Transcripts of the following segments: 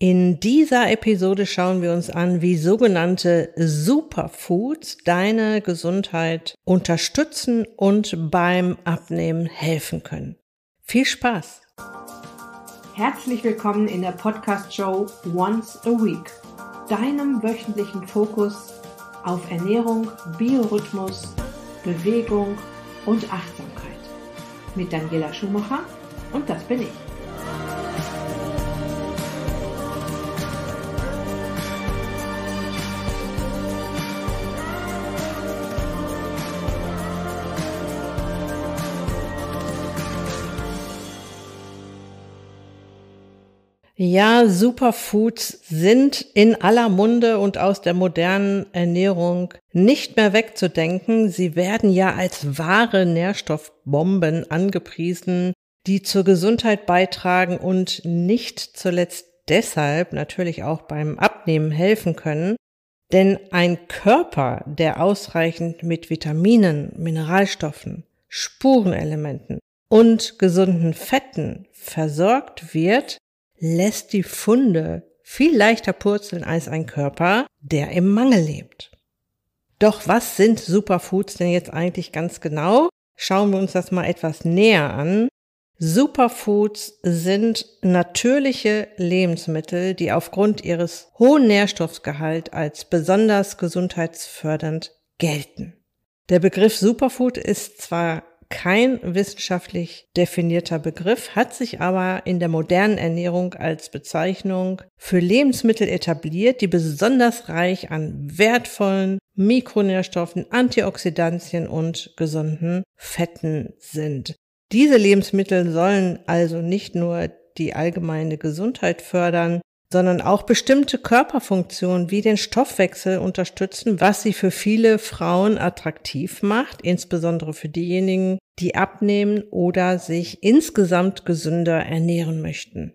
In dieser Episode schauen wir uns an, wie sogenannte Superfoods deine Gesundheit unterstützen und beim Abnehmen helfen können. Viel Spaß! Herzlich willkommen in der Podcast-Show Once a Week, deinem wöchentlichen Fokus auf Ernährung, Biorhythmus, Bewegung und Achtsamkeit. Mit Daniela Schumacher und das bin ich. Ja, Superfoods sind in aller Munde und aus der modernen Ernährung nicht mehr wegzudenken. Sie werden ja als wahre Nährstoffbomben angepriesen, die zur Gesundheit beitragen und nicht zuletzt deshalb natürlich auch beim Abnehmen helfen können. Denn ein Körper, der ausreichend mit Vitaminen, Mineralstoffen, Spurenelementen und gesunden Fetten versorgt wird, lässt die Funde viel leichter purzeln als ein Körper, der im Mangel lebt. Doch was sind Superfoods denn jetzt eigentlich ganz genau? Schauen wir uns das mal etwas näher an. Superfoods sind natürliche Lebensmittel, die aufgrund ihres hohen Nährstoffgehalts als besonders gesundheitsfördernd gelten. Der Begriff Superfood ist zwar kein wissenschaftlich definierter Begriff, hat sich aber in der modernen Ernährung als Bezeichnung für Lebensmittel etabliert, die besonders reich an wertvollen Mikronährstoffen, Antioxidantien und gesunden Fetten sind. Diese Lebensmittel sollen also nicht nur die allgemeine Gesundheit fördern, sondern auch bestimmte Körperfunktionen wie den Stoffwechsel unterstützen, was sie für viele Frauen attraktiv macht, insbesondere für diejenigen, die abnehmen oder sich insgesamt gesünder ernähren möchten.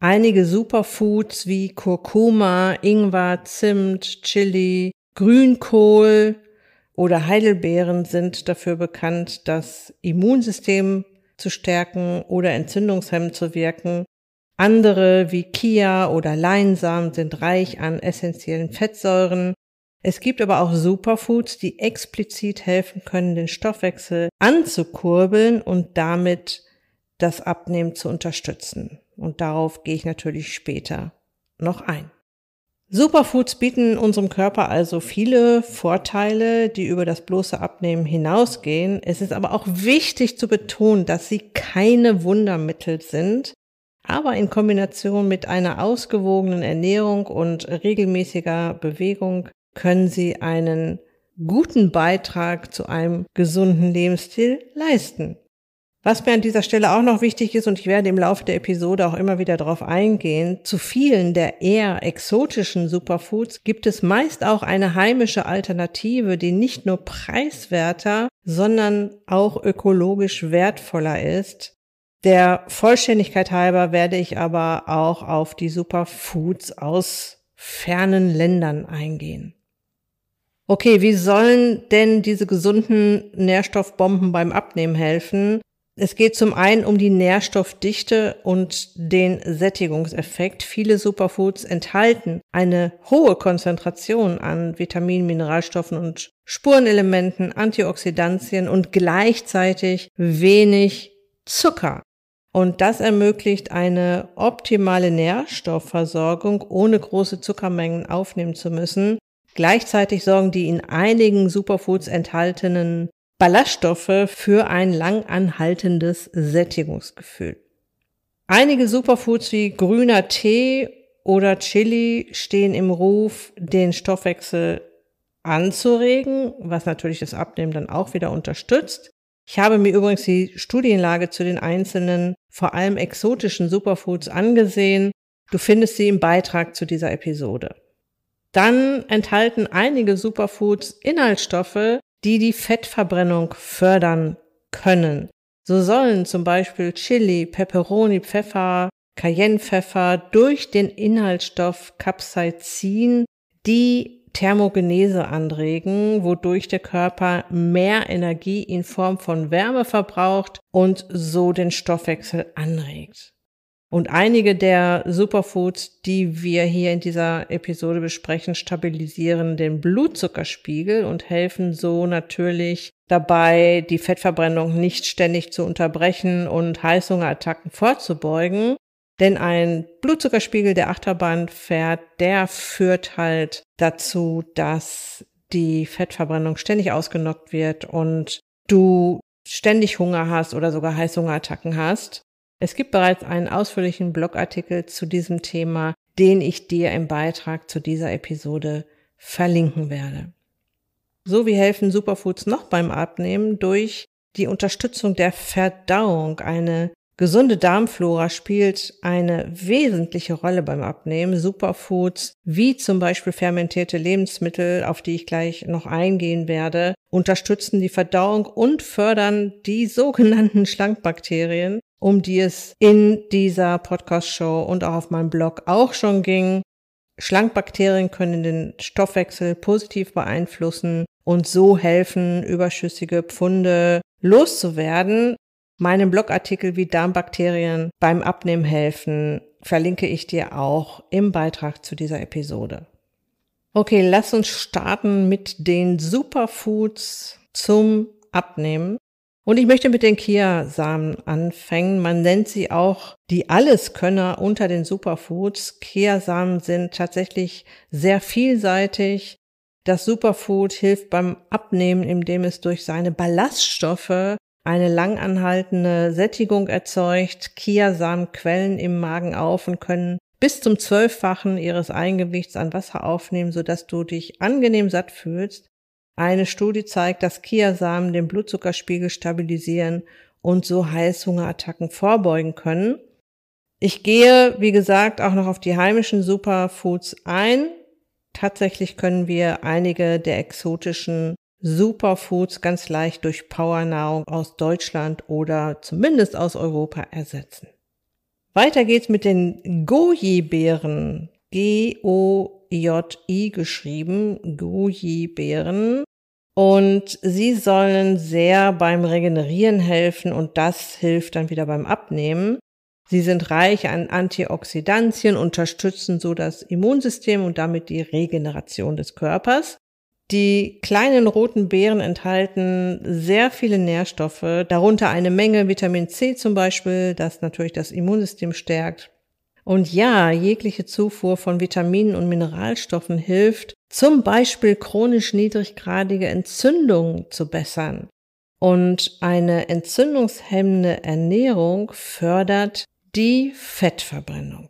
Einige Superfoods wie Kurkuma, Ingwer, Zimt, Chili, Grünkohl oder Heidelbeeren sind dafür bekannt, das Immunsystem zu stärken oder entzündungshemmend zu wirken andere wie Kia oder Leinsamen sind reich an essentiellen Fettsäuren. Es gibt aber auch Superfoods, die explizit helfen können, den Stoffwechsel anzukurbeln und damit das Abnehmen zu unterstützen. Und darauf gehe ich natürlich später noch ein. Superfoods bieten unserem Körper also viele Vorteile, die über das bloße Abnehmen hinausgehen. Es ist aber auch wichtig zu betonen, dass sie keine Wundermittel sind, aber in Kombination mit einer ausgewogenen Ernährung und regelmäßiger Bewegung können Sie einen guten Beitrag zu einem gesunden Lebensstil leisten. Was mir an dieser Stelle auch noch wichtig ist, und ich werde im Laufe der Episode auch immer wieder darauf eingehen, zu vielen der eher exotischen Superfoods gibt es meist auch eine heimische Alternative, die nicht nur preiswerter, sondern auch ökologisch wertvoller ist der Vollständigkeit halber werde ich aber auch auf die Superfoods aus fernen Ländern eingehen. Okay, wie sollen denn diese gesunden Nährstoffbomben beim Abnehmen helfen? Es geht zum einen um die Nährstoffdichte und den Sättigungseffekt. Viele Superfoods enthalten eine hohe Konzentration an Vitaminen, Mineralstoffen und Spurenelementen, Antioxidantien und gleichzeitig wenig Zucker. Und das ermöglicht eine optimale Nährstoffversorgung, ohne große Zuckermengen aufnehmen zu müssen. Gleichzeitig sorgen die in einigen Superfoods enthaltenen Ballaststoffe für ein lang anhaltendes Sättigungsgefühl. Einige Superfoods wie grüner Tee oder Chili stehen im Ruf, den Stoffwechsel anzuregen, was natürlich das Abnehmen dann auch wieder unterstützt. Ich habe mir übrigens die Studienlage zu den einzelnen, vor allem exotischen Superfoods angesehen. Du findest sie im Beitrag zu dieser Episode. Dann enthalten einige Superfoods Inhaltsstoffe, die die Fettverbrennung fördern können. So sollen zum Beispiel Chili, Peperoni, Pfeffer, Cayennepfeffer durch den Inhaltsstoff Capsaicin die Thermogenese anregen, wodurch der Körper mehr Energie in Form von Wärme verbraucht und so den Stoffwechsel anregt. Und einige der Superfoods, die wir hier in dieser Episode besprechen, stabilisieren den Blutzuckerspiegel und helfen so natürlich dabei, die Fettverbrennung nicht ständig zu unterbrechen und Heißhungerattacken vorzubeugen. Denn ein Blutzuckerspiegel, der Achterbahn fährt, der führt halt dazu, dass die Fettverbrennung ständig ausgenockt wird und du ständig Hunger hast oder sogar Heißhungerattacken hast. Es gibt bereits einen ausführlichen Blogartikel zu diesem Thema, den ich dir im Beitrag zu dieser Episode verlinken werde. So wie helfen Superfoods noch beim Abnehmen durch die Unterstützung der Verdauung, eine Gesunde Darmflora spielt eine wesentliche Rolle beim Abnehmen. Superfoods wie zum Beispiel fermentierte Lebensmittel, auf die ich gleich noch eingehen werde, unterstützen die Verdauung und fördern die sogenannten Schlankbakterien, um die es in dieser Podcast-Show und auch auf meinem Blog auch schon ging. Schlankbakterien können den Stoffwechsel positiv beeinflussen und so helfen, überschüssige Pfunde loszuwerden Meinen Blogartikel, wie Darmbakterien beim Abnehmen helfen, verlinke ich dir auch im Beitrag zu dieser Episode. Okay, lass uns starten mit den Superfoods zum Abnehmen. Und ich möchte mit den Kiasamen anfangen. Man nennt sie auch die Alleskönner unter den Superfoods. Kiasamen sind tatsächlich sehr vielseitig. Das Superfood hilft beim Abnehmen, indem es durch seine Ballaststoffe eine langanhaltende Sättigung erzeugt. Chiasamen quellen im Magen auf und können bis zum Zwölffachen ihres Eingewichts an Wasser aufnehmen, sodass du dich angenehm satt fühlst. Eine Studie zeigt, dass Kiasamen den Blutzuckerspiegel stabilisieren und so Heißhungerattacken vorbeugen können. Ich gehe, wie gesagt, auch noch auf die heimischen Superfoods ein. Tatsächlich können wir einige der exotischen Superfoods ganz leicht durch Powernahrung aus Deutschland oder zumindest aus Europa ersetzen. Weiter geht's mit den Goji-Beeren. G-O-J-I geschrieben, Goji-Beeren. Und sie sollen sehr beim Regenerieren helfen und das hilft dann wieder beim Abnehmen. Sie sind reich an Antioxidantien, unterstützen so das Immunsystem und damit die Regeneration des Körpers. Die kleinen roten Beeren enthalten sehr viele Nährstoffe, darunter eine Menge Vitamin C zum Beispiel, das natürlich das Immunsystem stärkt. Und ja, jegliche Zufuhr von Vitaminen und Mineralstoffen hilft, zum Beispiel chronisch niedriggradige Entzündungen zu bessern. Und eine entzündungshemmende Ernährung fördert die Fettverbrennung.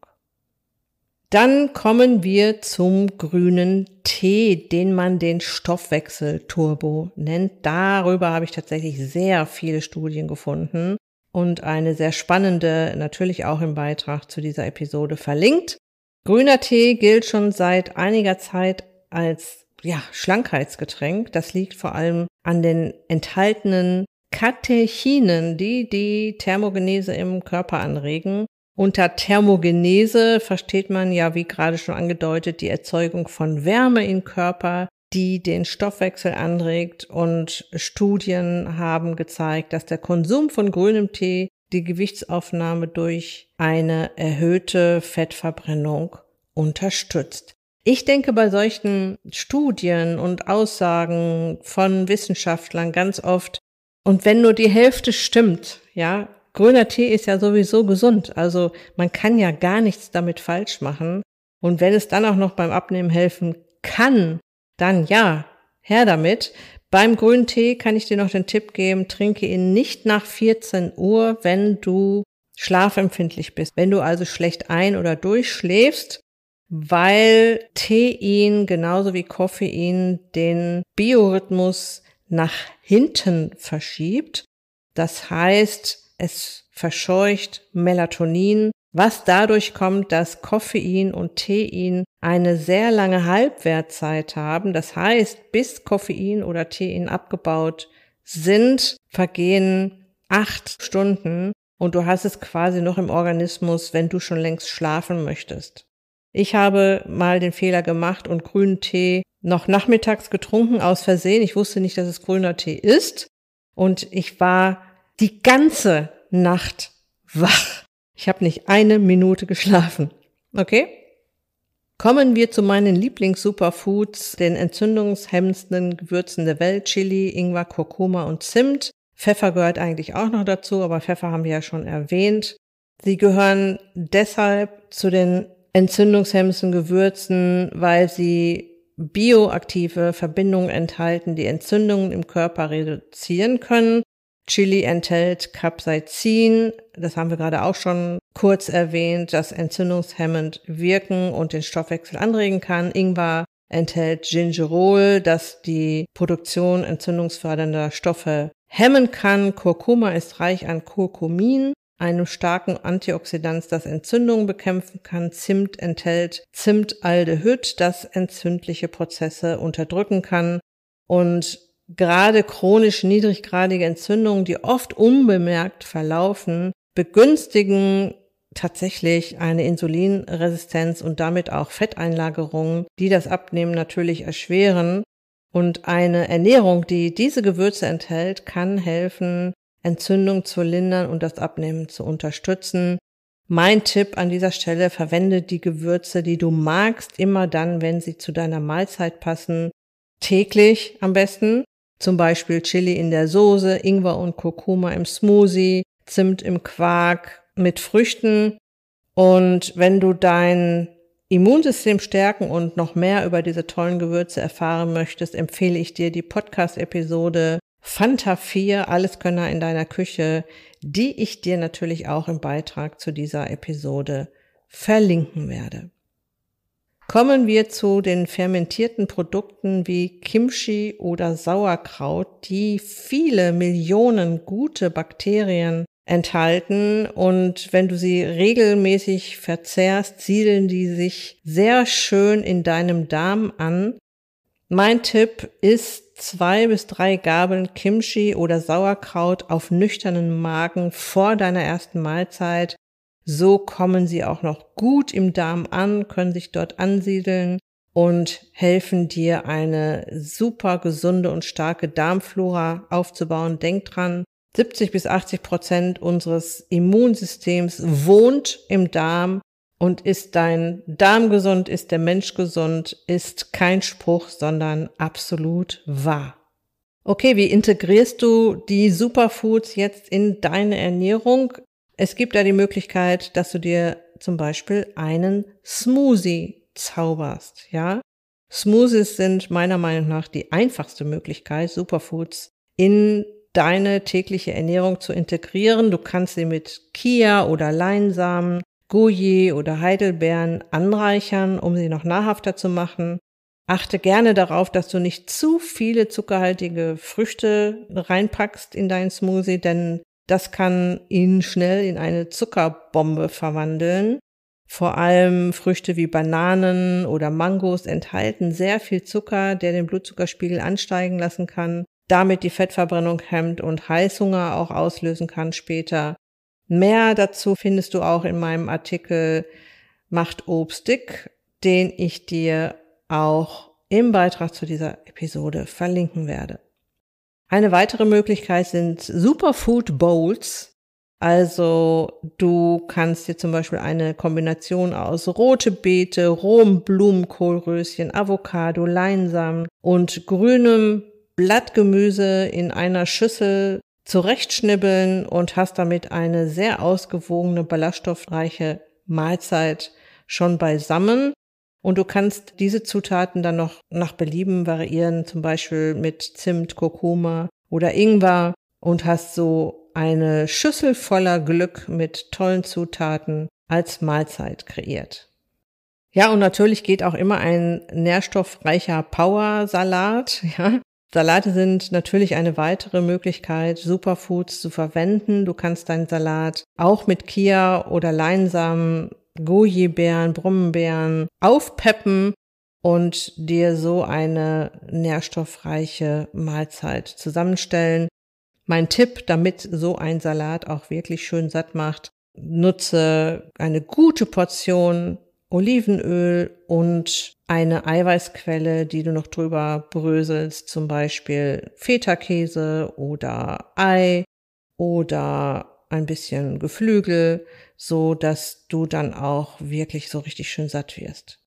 Dann kommen wir zum grünen Tee, den man den Stoffwechselturbo nennt. Darüber habe ich tatsächlich sehr viele Studien gefunden und eine sehr spannende natürlich auch im Beitrag zu dieser Episode verlinkt. Grüner Tee gilt schon seit einiger Zeit als ja, Schlankheitsgetränk. Das liegt vor allem an den enthaltenen Katechinen, die die Thermogenese im Körper anregen unter Thermogenese versteht man ja, wie gerade schon angedeutet, die Erzeugung von Wärme im Körper, die den Stoffwechsel anregt und Studien haben gezeigt, dass der Konsum von grünem Tee die Gewichtsaufnahme durch eine erhöhte Fettverbrennung unterstützt. Ich denke bei solchen Studien und Aussagen von Wissenschaftlern ganz oft, und wenn nur die Hälfte stimmt, ja, grüner Tee ist ja sowieso gesund. Also man kann ja gar nichts damit falsch machen. Und wenn es dann auch noch beim Abnehmen helfen kann, dann ja, her damit. Beim grünen Tee kann ich dir noch den Tipp geben, trinke ihn nicht nach 14 Uhr, wenn du schlafempfindlich bist. Wenn du also schlecht ein- oder durchschläfst, weil Tein genauso wie Koffein den Biorhythmus nach hinten verschiebt. Das heißt, es verscheucht Melatonin, was dadurch kommt, dass Koffein und Tein eine sehr lange Halbwertzeit haben. Das heißt, bis Koffein oder Tein abgebaut sind, vergehen acht Stunden und du hast es quasi noch im Organismus, wenn du schon längst schlafen möchtest. Ich habe mal den Fehler gemacht und grünen Tee noch nachmittags getrunken aus Versehen. Ich wusste nicht, dass es grüner Tee ist. Und ich war die ganze Nacht wach. Ich habe nicht eine Minute geschlafen. Okay? Kommen wir zu meinen Lieblings-Superfoods, den entzündungshemmenden Gewürzen der Welt, Chili, Ingwer, Kurkuma und Zimt. Pfeffer gehört eigentlich auch noch dazu, aber Pfeffer haben wir ja schon erwähnt. Sie gehören deshalb zu den entzündungshemmenden Gewürzen, weil sie bioaktive Verbindungen enthalten, die Entzündungen im Körper reduzieren können Chili enthält Capsaicin, das haben wir gerade auch schon kurz erwähnt, das entzündungshemmend wirken und den Stoffwechsel anregen kann. Ingwer enthält Gingerol, das die Produktion entzündungsfördernder Stoffe hemmen kann. Kurkuma ist reich an Kurkumin, einem starken Antioxidant, das Entzündungen bekämpfen kann. Zimt enthält Zimtaldehyd, das entzündliche Prozesse unterdrücken kann. Und gerade chronisch niedriggradige Entzündungen, die oft unbemerkt verlaufen, begünstigen tatsächlich eine Insulinresistenz und damit auch Fetteinlagerungen, die das Abnehmen natürlich erschweren. Und eine Ernährung, die diese Gewürze enthält, kann helfen, Entzündung zu lindern und das Abnehmen zu unterstützen. Mein Tipp an dieser Stelle, verwende die Gewürze, die du magst, immer dann, wenn sie zu deiner Mahlzeit passen. Täglich am besten. Zum Beispiel Chili in der Soße, Ingwer und Kurkuma im Smoothie, Zimt im Quark mit Früchten. Und wenn du dein Immunsystem stärken und noch mehr über diese tollen Gewürze erfahren möchtest, empfehle ich dir die Podcast-Episode Fanta 4, Alleskönner in deiner Küche, die ich dir natürlich auch im Beitrag zu dieser Episode verlinken werde. Kommen wir zu den fermentierten Produkten wie Kimchi oder Sauerkraut, die viele Millionen gute Bakterien enthalten und wenn du sie regelmäßig verzehrst, siedeln die sich sehr schön in deinem Darm an. Mein Tipp ist, zwei bis drei Gabeln Kimchi oder Sauerkraut auf nüchternen Magen vor deiner ersten Mahlzeit so kommen sie auch noch gut im Darm an, können sich dort ansiedeln und helfen dir, eine super gesunde und starke Darmflora aufzubauen. Denk dran, 70 bis 80 Prozent unseres Immunsystems wohnt im Darm und ist dein Darm gesund, ist der Mensch gesund, ist kein Spruch, sondern absolut wahr. Okay, wie integrierst du die Superfoods jetzt in deine Ernährung? Es gibt da die Möglichkeit, dass du dir zum Beispiel einen Smoothie zauberst, ja. Smoothies sind meiner Meinung nach die einfachste Möglichkeit, Superfoods in deine tägliche Ernährung zu integrieren. Du kannst sie mit Kia oder Leinsamen, Goji oder Heidelbeeren anreichern, um sie noch nahrhafter zu machen. Achte gerne darauf, dass du nicht zu viele zuckerhaltige Früchte reinpackst in deinen Smoothie, denn das kann ihn schnell in eine Zuckerbombe verwandeln. Vor allem Früchte wie Bananen oder Mangos enthalten sehr viel Zucker, der den Blutzuckerspiegel ansteigen lassen kann, damit die Fettverbrennung hemmt und Heißhunger auch auslösen kann später. Mehr dazu findest du auch in meinem Artikel Macht Obst dick, den ich dir auch im Beitrag zu dieser Episode verlinken werde. Eine weitere Möglichkeit sind Superfood Bowls. Also du kannst dir zum Beispiel eine Kombination aus rote Beete, rohem Blumenkohlröschen, Avocado, Leinsamen und grünem Blattgemüse in einer Schüssel zurechtschnibbeln und hast damit eine sehr ausgewogene, ballaststoffreiche Mahlzeit schon beisammen. Und du kannst diese Zutaten dann noch nach Belieben variieren, zum Beispiel mit Zimt, Kurkuma oder Ingwer und hast so eine Schüssel voller Glück mit tollen Zutaten als Mahlzeit kreiert. Ja, und natürlich geht auch immer ein nährstoffreicher Power-Salat. Ja. Salate sind natürlich eine weitere Möglichkeit, Superfoods zu verwenden. Du kannst deinen Salat auch mit Kia oder Leinsamen Goji-Beeren, Brummenbeeren aufpeppen und dir so eine nährstoffreiche Mahlzeit zusammenstellen. Mein Tipp, damit so ein Salat auch wirklich schön satt macht, nutze eine gute Portion Olivenöl und eine Eiweißquelle, die du noch drüber bröselst, zum Beispiel Feta-Käse oder Ei oder ein bisschen Geflügel, so dass du dann auch wirklich so richtig schön satt wirst.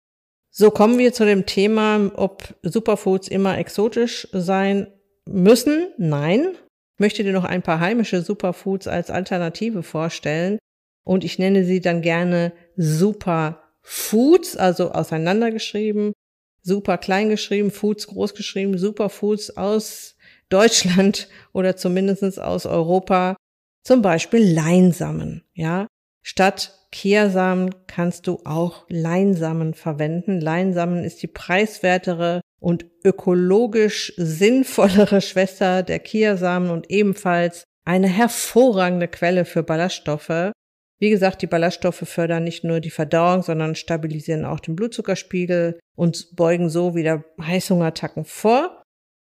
So kommen wir zu dem Thema, ob Superfoods immer exotisch sein müssen. Nein. Ich möchte dir noch ein paar heimische Superfoods als Alternative vorstellen. Und ich nenne sie dann gerne Superfoods, also auseinandergeschrieben, super klein geschrieben, Foods groß geschrieben, Superfoods aus Deutschland oder zumindest aus Europa zum Beispiel Leinsamen, ja. Statt Kehrsamen kannst du auch Leinsamen verwenden. Leinsamen ist die preiswertere und ökologisch sinnvollere Schwester der Kehrsamen und ebenfalls eine hervorragende Quelle für Ballaststoffe. Wie gesagt, die Ballaststoffe fördern nicht nur die Verdauung, sondern stabilisieren auch den Blutzuckerspiegel und beugen so wieder Heißhungerattacken vor.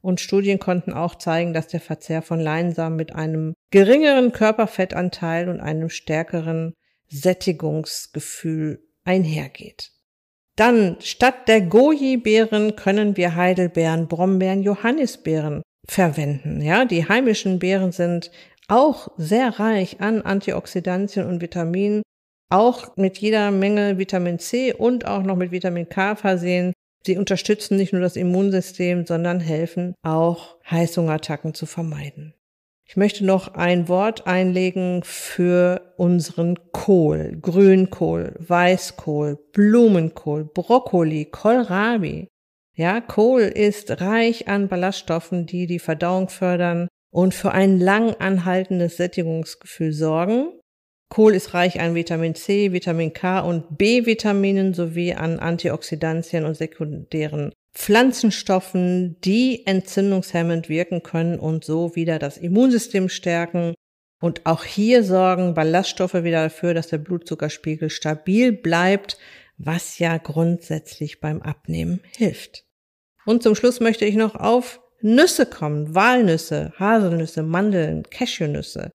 Und Studien konnten auch zeigen, dass der Verzehr von Leinsamen mit einem geringeren Körperfettanteil und einem stärkeren Sättigungsgefühl einhergeht. Dann statt der Goji-Beeren können wir Heidelbeeren, Brombeeren, Johannisbeeren verwenden. Ja, die heimischen Beeren sind auch sehr reich an Antioxidantien und Vitaminen, auch mit jeder Menge Vitamin C und auch noch mit Vitamin K versehen. Sie unterstützen nicht nur das Immunsystem, sondern helfen auch Heißhungerattacken zu vermeiden. Ich möchte noch ein Wort einlegen für unseren Kohl, Grünkohl, Weißkohl, Blumenkohl, Brokkoli, Kohlrabi. Ja, Kohl ist reich an Ballaststoffen, die die Verdauung fördern und für ein lang anhaltendes Sättigungsgefühl sorgen. Kohl ist reich an Vitamin C, Vitamin K und B-Vitaminen sowie an Antioxidantien und sekundären Pflanzenstoffen, die entzündungshemmend wirken können und so wieder das Immunsystem stärken. Und auch hier sorgen Ballaststoffe wieder dafür, dass der Blutzuckerspiegel stabil bleibt, was ja grundsätzlich beim Abnehmen hilft. Und zum Schluss möchte ich noch auf Nüsse kommen. Walnüsse, Haselnüsse, Mandeln, Cashewnüsse.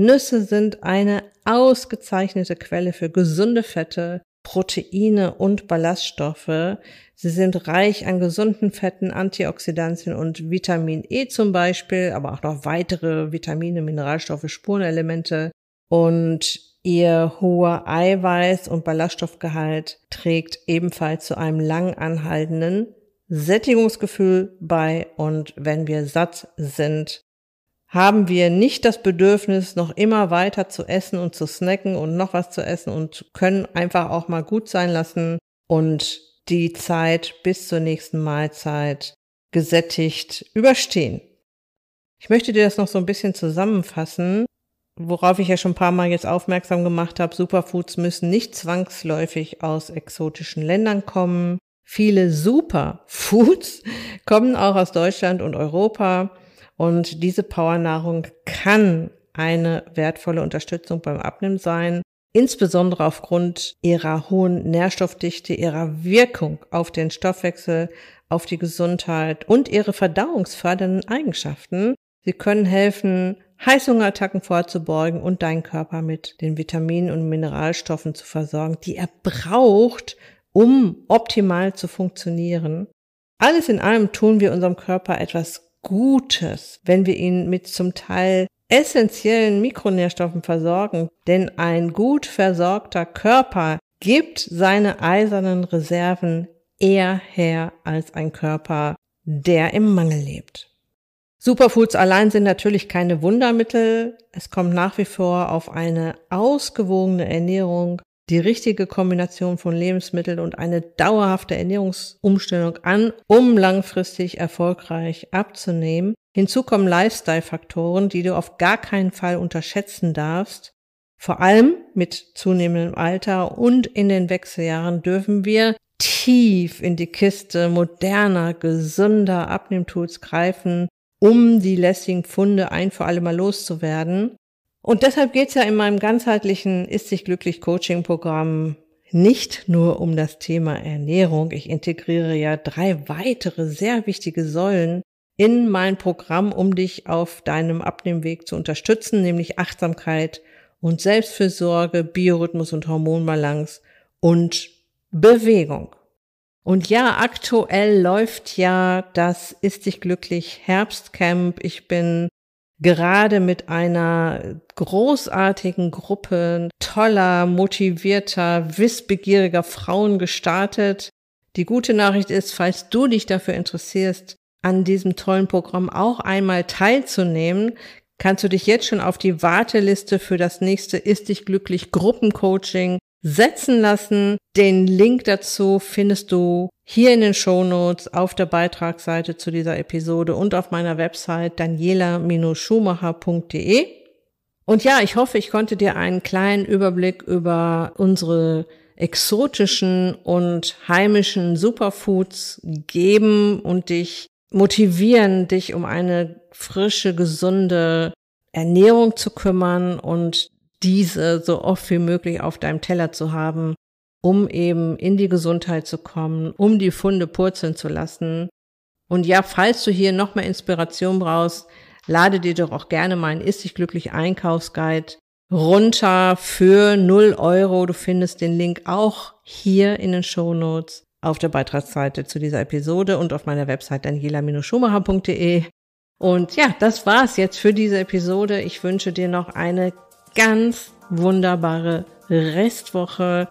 Nüsse sind eine ausgezeichnete Quelle für gesunde Fette, Proteine und Ballaststoffe. Sie sind reich an gesunden Fetten, Antioxidantien und Vitamin E zum Beispiel, aber auch noch weitere Vitamine, Mineralstoffe, Spurenelemente. Und ihr hoher Eiweiß- und Ballaststoffgehalt trägt ebenfalls zu einem lang anhaltenden Sättigungsgefühl bei. Und wenn wir satt sind, haben wir nicht das Bedürfnis, noch immer weiter zu essen und zu snacken und noch was zu essen und können einfach auch mal gut sein lassen und die Zeit bis zur nächsten Mahlzeit gesättigt überstehen. Ich möchte dir das noch so ein bisschen zusammenfassen, worauf ich ja schon ein paar Mal jetzt aufmerksam gemacht habe. Superfoods müssen nicht zwangsläufig aus exotischen Ländern kommen. Viele Superfoods kommen auch aus Deutschland und Europa. Und diese Powernahrung kann eine wertvolle Unterstützung beim Abnehmen sein, insbesondere aufgrund ihrer hohen Nährstoffdichte, ihrer Wirkung auf den Stoffwechsel, auf die Gesundheit und ihre verdauungsfördernden Eigenschaften. Sie können helfen, Heißhungerattacken vorzubeugen und deinen Körper mit den Vitaminen und Mineralstoffen zu versorgen, die er braucht, um optimal zu funktionieren. Alles in allem tun wir unserem Körper etwas Gutes, wenn wir ihn mit zum Teil essentiellen Mikronährstoffen versorgen, denn ein gut versorgter Körper gibt seine eisernen Reserven eher her als ein Körper, der im Mangel lebt. Superfoods allein sind natürlich keine Wundermittel. Es kommt nach wie vor auf eine ausgewogene Ernährung die richtige Kombination von Lebensmitteln und eine dauerhafte Ernährungsumstellung an, um langfristig erfolgreich abzunehmen. Hinzu kommen Lifestyle-Faktoren, die du auf gar keinen Fall unterschätzen darfst. Vor allem mit zunehmendem Alter und in den Wechseljahren dürfen wir tief in die Kiste moderner, gesunder Abnehmtools greifen, um die lästigen Funde ein für alle Mal loszuwerden. Und deshalb geht es ja in meinem ganzheitlichen Ist sich glücklich Coaching Programm nicht nur um das Thema Ernährung. Ich integriere ja drei weitere sehr wichtige Säulen in mein Programm, um dich auf deinem Abnehmweg zu unterstützen, nämlich Achtsamkeit und Selbstfürsorge, Biorhythmus und Hormonbalance und Bewegung. Und ja, aktuell läuft ja das Ist dich glücklich Herbstcamp. Ich bin gerade mit einer großartigen Gruppe toller, motivierter, wissbegieriger Frauen gestartet. Die gute Nachricht ist, falls du dich dafür interessierst, an diesem tollen Programm auch einmal teilzunehmen, kannst du dich jetzt schon auf die Warteliste für das nächste Ist dich glücklich Gruppencoaching setzen lassen. Den Link dazu findest du hier in den Shownotes, auf der Beitragsseite zu dieser Episode und auf meiner Website daniela-schumacher.de. Und ja, ich hoffe, ich konnte dir einen kleinen Überblick über unsere exotischen und heimischen Superfoods geben und dich motivieren, dich um eine frische, gesunde Ernährung zu kümmern und diese so oft wie möglich auf deinem Teller zu haben, um eben in die Gesundheit zu kommen, um die Funde purzeln zu lassen. Und ja, falls du hier noch mehr Inspiration brauchst, lade dir doch auch gerne meinen Ist dich glücklich Einkaufsguide runter für 0 Euro. Du findest den Link auch hier in den Show Notes auf der Beitragsseite zu dieser Episode und auf meiner Website daniela-schumacher.de. Und ja, das war's jetzt für diese Episode. Ich wünsche dir noch eine ganz wunderbare Restwoche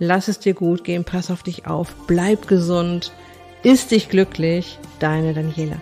lass es dir gut gehen, pass auf dich auf, bleib gesund, ist dich glücklich, deine Daniela.